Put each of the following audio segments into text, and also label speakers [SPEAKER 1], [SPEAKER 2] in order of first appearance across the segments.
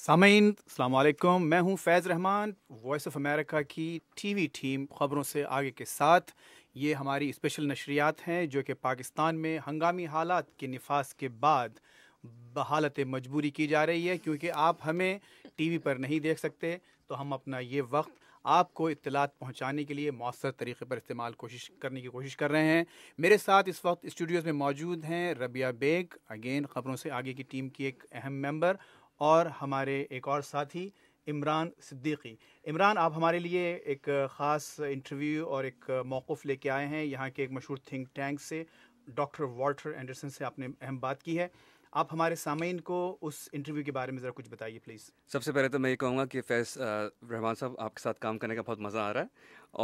[SPEAKER 1] सामीन अलैक्म मैं हूं Faiz Rehman voice of America की टीवी टीम खबरों से आगे के साथ ये हमारी स्पेशल नशरियात हैं जो कि पाकिस्तान में हंगामी हालात के नफाज के बाद बहालत मजबूरी की जा रही है क्योंकि आप हमें टीवी पर नहीं देख सकते तो हम अपना ये वक्त आपको इतलात पहुंचाने के लिए मौसर तरीके पर इस्तेमाल कोशिश करने की कोशिश कर रहे हैं मेरे साथ इस वक्त स्टूडियोज़ में मौजूद हैं रबिया बेग अगेन खबरों से आगे की टीम की एक अहम मेंबर और हमारे एक और साथी इमरान सिद्दीकी इमरान आप हमारे लिए एक ख़ास इंटरव्यू और एक मौक़ लेके आए हैं यहाँ के एक मशहूर थिंक टैंक से डॉक्टर वाल्टर एंडरसन से आपने अहम बात की है आप हमारे सामीन को उस इंटरव्यू के बारे में ज़रा कुछ बताइए प्लीज़
[SPEAKER 2] सबसे पहले तो मैं ये कहूँगा कि फैस रहमान साहब आपके साथ काम करने का बहुत मज़ा आ रहा है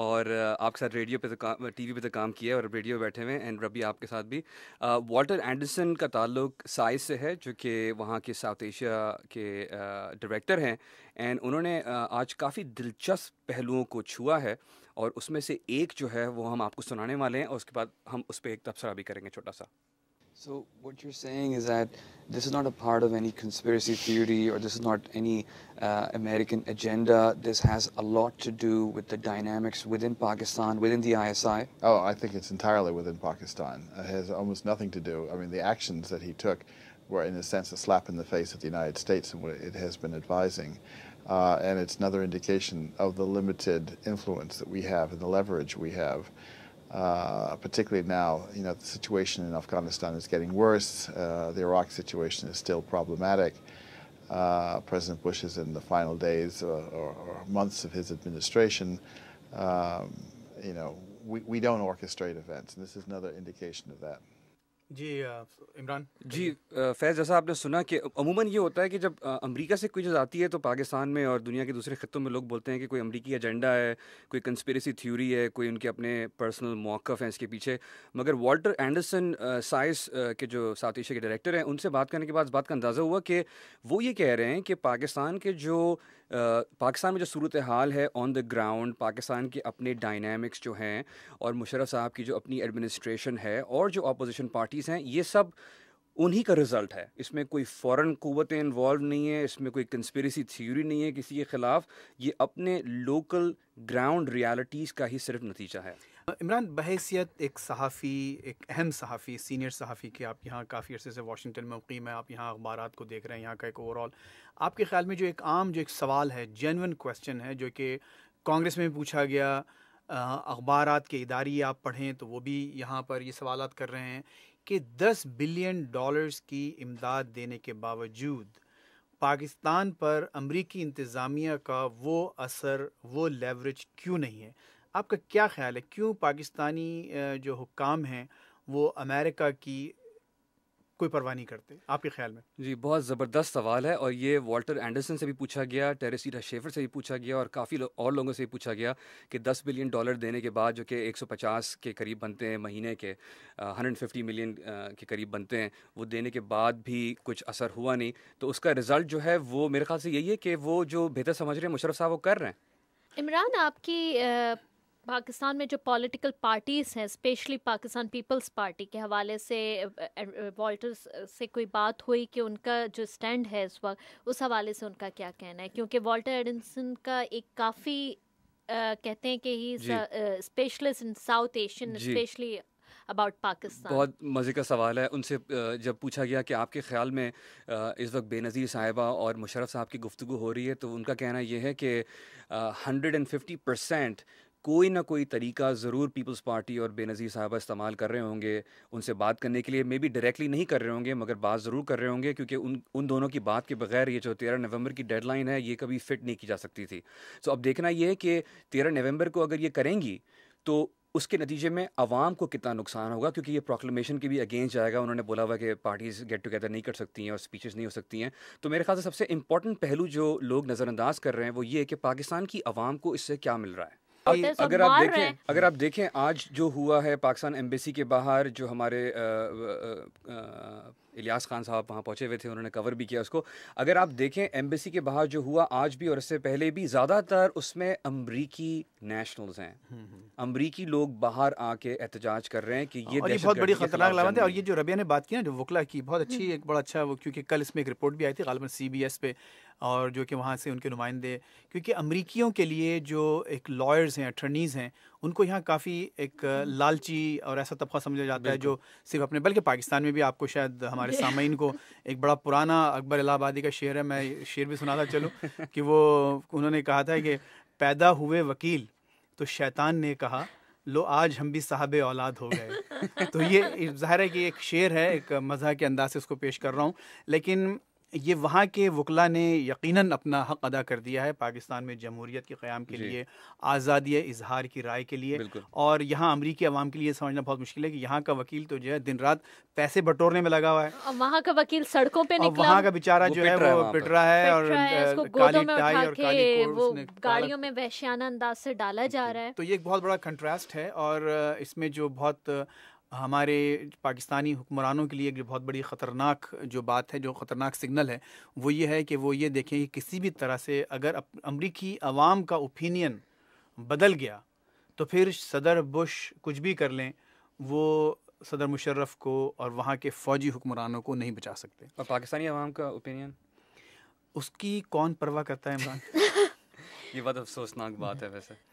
[SPEAKER 2] और आपके साथ रेडियो पे तो काम टी पर तो काम किया है और रेडियो बैठे हुए एंड रबी आपके साथ भी वाल्टर एंडरसन का ताल्लुक साइज से है जो कि वहाँ के साउथ एशिया के डायरेक्टर हैं एंड उन्होंने आज काफ़ी दिलचस्प पहलुओं को छुआ है और उसमें से एक जो है वो हम आपको सुनाने वाले हैं और उसके बाद हम उस पर एक तबसरा भी करेंगे छोटा सा So what you're saying is that this is not a part of any conspiracy theory or this is not any uh, American agenda. This has a lot to do with the dynamics within Pakistan, within the ISI. Oh, I think it's entirely within Pakistan. It has almost nothing to do. I mean, the actions that he took were, in a sense, a slap in the face of the United States and what it has been advising. Uh, and it's another indication of the limited influence that we have and the leverage we have uh, particularly now, you know, the situation in Afghanistan is getting worse. Uh, the Iraq situation is still problematic. Uh, President Bush is in the final days uh, or, or months of his administration. Um, you know, we, we don't orchestrate events, and this is another indication of that. जी इमरान जी फैज़ जैसा आपने सुना कि अमूमन ये होता है कि जब अमेरिका से कोई चीज़ आती है तो पाकिस्तान में और दुनिया के दूसरे खत्ों में लोग बोलते हैं कि कोई अमेरिकी एजेंडा है कोई कंस्पेरेसी थ्योरी है कोई उनके अपने पर्सनल मौक़ हैं इसके पीछे मगर वाल्टर एंडरसन साइस के जो साउथ एशिया के डायरेक्टर हैं उनसे बात करने के बाद इस बात का अंदाज़ा हुआ कि वो ये कह रहे हैं कि पाकिस्तान के जो पाकिस्तान में जो सूरत हाल है ऑन द ग्राउंड पाकिस्तान के अपने डायनामिक्स जो हैं और मुशरफ साहब की जो अपनी एडमिनिस्ट्रेशन है और जो अपोजिशन पार्टीज़ हैं ये सब उन्हीं का रिज़ल्ट है इसमें कोई फॉरेन कुवतें इन्वॉल्व नहीं है इसमें कोई कंस्पिरेसी थ्योरी नहीं है किसी के ख़िलाफ़ ये अपने लोकल ग्राउंड रियलिटीज़ का ही सिर्फ नतीजा है
[SPEAKER 1] इमरान बहसीत एक सहाफ़ी एक अहम सहाफ़ी सीनियर सहाफ़ी के आप यहाँ काफ़ी अर्से से वाशिंगटन में मुकीम है आप यहाँ अखबार को देख रहे हैं यहाँ का एक ओवरऑल आपके ख्याल में जो एक आम जो एक सवाल है जेनवन क्वेश्चन है जो कि कांग्रेस में पूछा गया अखबार के इदारे आप पढ़ें तो वो भी यहाँ पर ये सवाल कर रहे हैं कि 10 बिलियन डॉलर्स की इमदाद देने के बावजूद पाकिस्तान पर अमरीकी इंतज़ामिया का वो असर वो लेवरेज क्यों नहीं है आपका क्या ख्याल है क्यों पाकिस्तानी जो हुकाम हैं वो अमेरिका की कोई परवाह नहीं करते आपके ख्याल में
[SPEAKER 2] जी बहुत ज़बरदस्त सवाल है और ये वाल्टर एंडरसन से भी पूछा गया टेरेसीटा शेफर से भी पूछा गया और काफ़ी लो, और लोगों से भी पूछा गया कि 10 बिलियन डॉलर देने के बाद जो कि 150 के करीब बनते हैं महीने के हंड्रेड फिफ्टी मिलियन के करीब बनते हैं वो देने के बाद भी कुछ असर हुआ नहीं तो उसका रिज़ल्ट जो है वो मेरे ख्याल से यही है कि वो जो बेहतर समझ रहे हैं मुशरफ साहब वो कर रहे
[SPEAKER 1] हैं इमरान आपकी पाकिस्तान में जो पॉलिटिकल पार्टीज़ हैं स्पेशली पाकिस्तान पीपल्स पार्टी के हवाले से वॉल्टर्स से कोई बात हुई कि उनका जो स्टैंड है इस वक्त उस हवाले से उनका क्या कहना है क्योंकि वॉल्टर एडिसन का एक काफ़ी कहते हैं कि he specialist in South Asian specially about Pakistan
[SPEAKER 2] बहुत मज़े का सवाल है उनसे जब पूछा गया कि आपके ख्याल में इस वक्त बेनज़ीर साहिबा और मुशरफ साहब की गुफ्तु हो रही है तो उनका कहना यह है कि हंड्रेड एंड फिफ्टी परसेंट कोई ना कोई तरीका ज़रूर पीपल्स पार्टी और बेनज़ीर साहबा इस्तेमाल कर रहे होंगे उनसे बात करने के लिए मे बी डायरेक्टली नहीं कर रहे होंगे मगर बात ज़रूर कर रहे होंगे क्योंकि उन उन दोनों की बात के बगैर ये जो तेरह नवंबर की डेडलाइन है ये कभी फिट नहीं की जा सकती थी सो अब देखना ये है कि तेरह नवंबर को अगर ये करेंगी तो उसके नतीजे में आवाम को कितना नुकसान होगा क्योंकि ये प्रोक्लेमेशन के भी अगेंस्ट जाएगा उन्होंने बोला हुआ कि पार्टीज़ गेट टुगेदर नहीं कर सकती हैं और स्पीचेस नहीं हो सकती हैं तो मेरे ख्याल से सबसे इंपॉर्टेंट पहलू जो लोग नज़रअंदाज कर रहे हैं वो ये है कि पाकिस्तान की आवाम को इससे क्या मिल रहा है अगर आप देखें अगर आप देखें आज जो हुआ है पाकिस्तान एम्बेसी के बाहर जो हमारे इलियास खान साहब वहाँ पहुँचे हुए थे उन्होंने कवर भी किया उसको अगर आप देखें एम्बेसी के बाहर जो हुआ आज भी और इससे पहले भी ज़्यादातर उसमें अमरीकी नेशनल्स हैं हम्म, हम्म। अमरीकी लोग बाहर आके एहतजाज कर रहे हैं कि ये और ये बहुत बड़ी खतरनाक लामत है और ये
[SPEAKER 1] जो रबिया ने बात की ना जो वकला की बहुत हम्म। अच्छी एक बड़ा अच्छा वो क्योंकि कल इसमें एक रिपोर्ट भी आई थी गालबन सी बी एस पे और जो कि वहाँ से उनके नुमाइंदे क्योंकि अमरीकियों के लिए जो एक लॉयर्स हैं अटर्नीज़ हैं उनको यहाँ काफ़ी एक हम्म। लालची और ऐसा तबका समझा जाता है जो सिर्फ अपने बल्कि पाकिस्तान में भी आपको शायद हमारे सामीन को एक बड़ा पुराना अकबर इलाहाबादी का शेर है मैं शेर भी सुनाता चलूँ कि वो उन्होंने कहा था कि पैदा हुए वकील तो शैतान ने कहा लो आज हम भी साहब औलाद हो गए तो ये जाहिर है कि एक शेर है एक मज़ा के अंदाज से उसको पेश कर रहा हूँ लेकिन ये वहाँ के वकला ने यकीनन अपना हक अदा कर दिया है पाकिस्तान में जमहूरियत के क़्याम के लिए आज़ादी इजहार की राय के लिए और यहाँ अमरीकी आवाम के लिए समझना बहुत मुश्किल है कि यहाँ का वकील तो जो है दिन रात पैसे बटोरने में लगा हुआ है
[SPEAKER 2] वहाँ का वकील सड़कों पर वहाँ का बेचारा जो है वो पिट रहा है और गाड़ियों
[SPEAKER 1] में वहशियाना अंदाज से डाला जा रहा है तो ये एक बहुत बड़ा कंट्रास्ट है और इसमें जो बहुत हमारे पाकिस्तानी हुक्मरानों के लिए एक बहुत बड़ी ख़तरनाक जो बात है जो ख़तरनाक सिग्नल है वो ये है कि वो ये देखें कि किसी भी तरह से अगर अमरीकी आवाम का ओपिनियन बदल गया तो फिर सदर बुश कुछ भी कर लें वो सदर मुशर्रफ को और वहाँ के फ़ौजी हुक्मरानों को नहीं बचा सकते
[SPEAKER 2] और पाकिस्तानी आवाम का ओपिनियन
[SPEAKER 1] उसकी कौन परवाह करता है इमरान
[SPEAKER 2] ये बहुत अफसोसनाक बात है वैसे